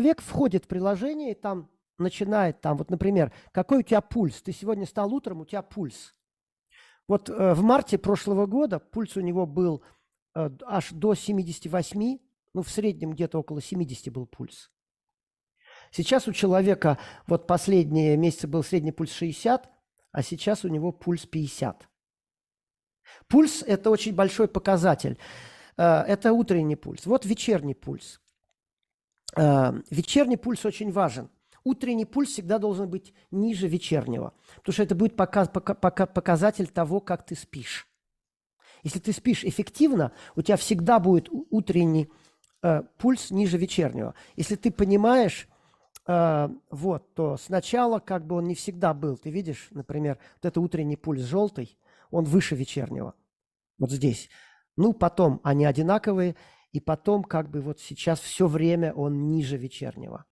человек входит в приложение и там начинает, там, вот, например, какой у тебя пульс? Ты сегодня стал утром, у тебя пульс. Вот э, в марте прошлого года пульс у него был э, аж до 78, ну, в среднем где-то около 70 был пульс. Сейчас у человека, вот последние месяцы был средний пульс 60, а сейчас у него пульс 50. Пульс – это очень большой показатель. Э, это утренний пульс. Вот вечерний пульс. Э, вечерний пульс очень важен. Утренний пульс всегда должен быть ниже вечернего, потому что это будет показ, пока, пока, показатель того, как ты спишь. Если ты спишь эффективно, у тебя всегда будет утренний э, пульс ниже вечернего. Если ты понимаешь, э, вот, то сначала как бы он не всегда был. Ты видишь, например, вот это утренний пульс желтый, он выше вечернего. Вот здесь. Ну, потом они одинаковые – и потом как бы вот сейчас все время он ниже вечернего.